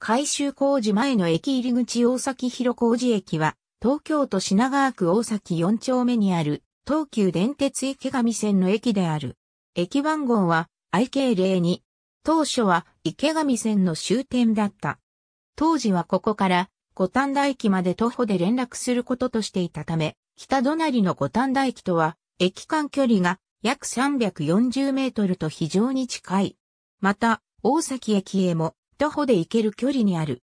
改修工事前の駅入り口大崎広小路駅は、東京都品川区大崎4丁目にある、東急電鉄池上線の駅である。駅番号は IK02。当初は池上線の終点だった。当時はここから五反田駅まで徒歩で連絡することとしていたため、北隣の五反田駅とは、駅間距離が約340メートルと非常に近い。また、大崎駅へも徒歩で行ける距離にある。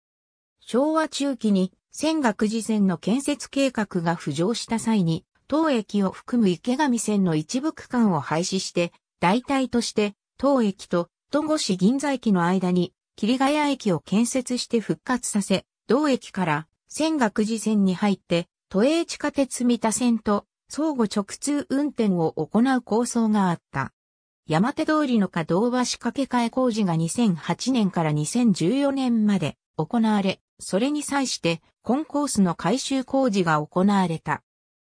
昭和中期に泉岳寺線の建設計画が浮上した際に、当駅を含む池上線の一部区間を廃止して、代替として当駅と戸越銀座駅の間に霧ヶ谷駅を建設して復活させ、同駅から泉岳寺線に入って、都営地下鉄三田線と相互直通運転を行う構想があった。山手通りの稼働は仕掛け替え工事が2008年から2014年まで行われ、それに際してコンコースの改修工事が行われた。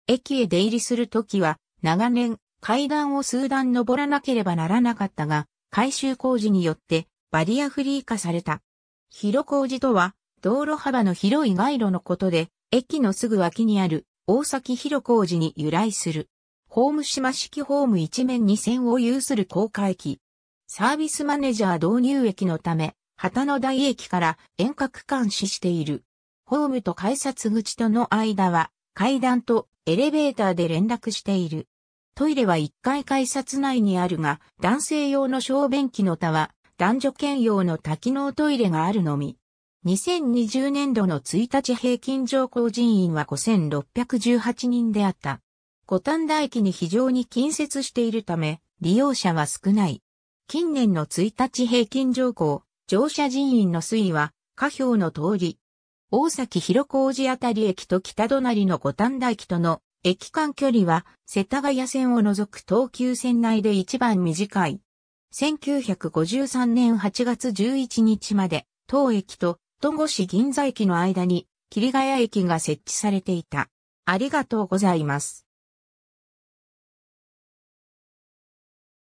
駅へ出入りするときは長年階段を数段登らなければならなかったが、改修工事によってバリアフリー化された。広工事とは道路幅の広い街路のことで、駅のすぐ脇にある大崎広工事に由来する。ホーム島式ホーム一面二線を有する高架駅。サービスマネージャー導入駅のため、旗の台駅から遠隔監視している。ホームと改札口との間は階段とエレベーターで連絡している。トイレは1階改札内にあるが、男性用の小便器の他は、男女兼用の多機能トイレがあるのみ。2020年度の1日平均乗降人員は5618人であった。五反田駅に非常に近接しているため、利用者は少ない。近年の1日平均乗降、乗車人員の推移は、下表の通り。大崎広小路あたり駅と北隣の五反田駅との駅間距離は世田谷線を除く東急線内で一番短い。1953年8月11日まで、当駅と戸越銀座駅の間に、霧ヶ谷駅が設置されていた。ありがとうございます。